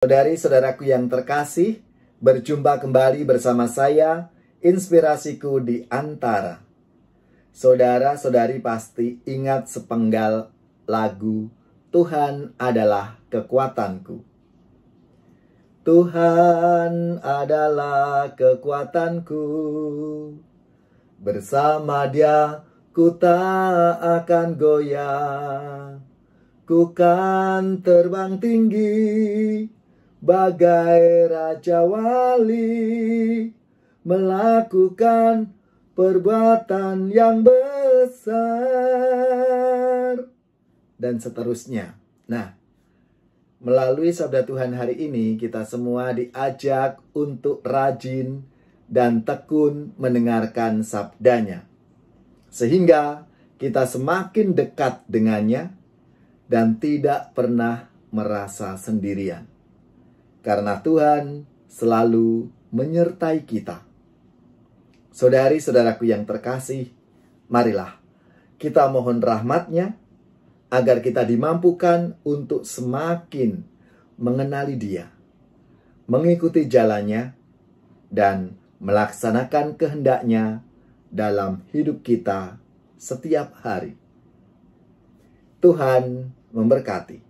Saudari-saudaraku yang terkasih, berjumpa kembali bersama saya, Inspirasiku di Antara. Saudara-saudari pasti ingat sepenggal lagu Tuhan adalah kekuatanku. Tuhan adalah kekuatanku. Bersama dia ku tak akan goyah. Ku kan terbang tinggi bagai raja wali melakukan perbuatan yang besar dan seterusnya. Nah, melalui sabda Tuhan hari ini kita semua diajak untuk rajin dan tekun mendengarkan sabdanya. Sehingga kita semakin dekat dengannya dan tidak pernah merasa sendirian karena Tuhan selalu menyertai kita. Saudari-saudaraku yang terkasih, marilah kita mohon rahmatnya agar kita dimampukan untuk semakin mengenali dia, mengikuti jalannya, dan melaksanakan kehendaknya dalam hidup kita setiap hari. Tuhan memberkati.